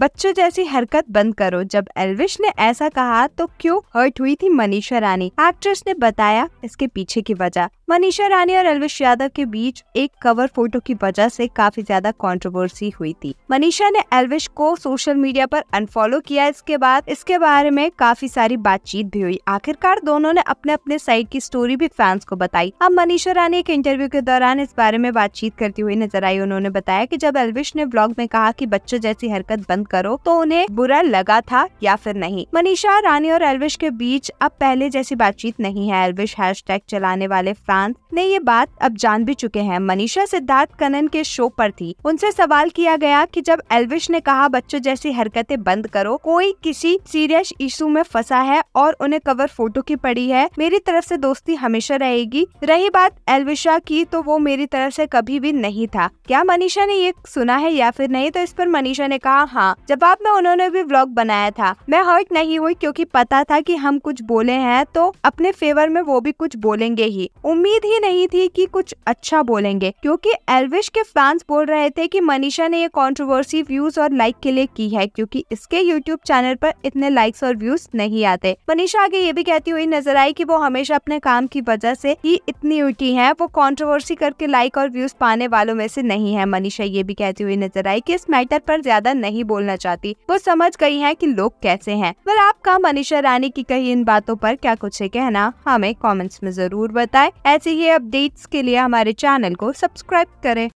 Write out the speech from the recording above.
बच्चों जैसी हरकत बंद करो जब एलविश ने ऐसा कहा तो क्यों हर्ट हुई थी मनीषा रानी एक्ट्रेस ने बताया इसके पीछे की वजह मनीषा रानी और एलविश यादव के बीच एक कवर फोटो की वजह से काफी ज्यादा कंट्रोवर्सी हुई थी मनीषा ने एलविश को सोशल मीडिया पर अनफॉलो किया इसके बाद इसके बारे में काफी सारी बातचीत भी हुई आखिरकार दोनों ने अपने अपने साइड की स्टोरी भी फैंस को बताई अब मनीषा रानी एक इंटरव्यू के दौरान इस बारे में बातचीत करती हुई नजर आई उन्होंने बताया की जब एलविश ने ब्लॉग में कहा की बच्चों जैसी हरकत बंद करो तो उन्हें बुरा लगा था या फिर नहीं मनीषा रानी और एलविश के बीच अब पहले जैसी बातचीत नहीं है एलविश हैश चलाने वाले फ्रांस ने ये बात अब जान भी चुके हैं मनीषा सिद्धार्थ कनन के शो पर थी उनसे सवाल किया गया कि जब एलविश ने कहा बच्चों जैसी हरकतें बंद करो कोई किसी सीरियस इशू में फंसा है और उन्हें कवर फोटो की पड़ी है मेरी तरफ से दोस्ती हमेशा रहेगी रही बात एलविशा की तो वो मेरी तरफ से कभी भी नहीं था क्या मनीषा ने ये सुना है या फिर नहीं तो इस पर मनीषा ने कहा हाँ जवाब में उन्होंने भी ब्लॉग बनाया था मैं हर्ट नहीं हुई क्योंकि पता था कि हम कुछ बोले हैं तो अपने फेवर में वो भी कुछ बोलेंगे ही उम्मीद ही नहीं थी कि कुछ अच्छा बोलेंगे क्योंकि एलविश के फैंस बोल रहे थे कि मनीषा ने ये कंट्रोवर्सी व्यूज और लाइक के लिए की है क्योंकि इसके यूट्यूब चैनल पर इतने लाइक्स और व्यूज नहीं आते मनीषा आगे ये भी कहती हुई नजर आई की वो हमेशा अपने काम की वजह से ही इतनी उठी है वो कॉन्ट्रोवर्सी करके लाइक और व्यूज पाने वालों में से नहीं है मनीषा ये भी कहती हुई नजर आई की इस मैटर पर ज्यादा नहीं बोल बोलना चाहती वो समझ गई है की लोग कैसे है पर आपका मनीषा रानी की कही इन बातों पर क्या कुछ है कहना हमें कमेंट्स में जरूर बताएं ऐसे ही अपडेट्स के लिए हमारे चैनल को सब्सक्राइब करें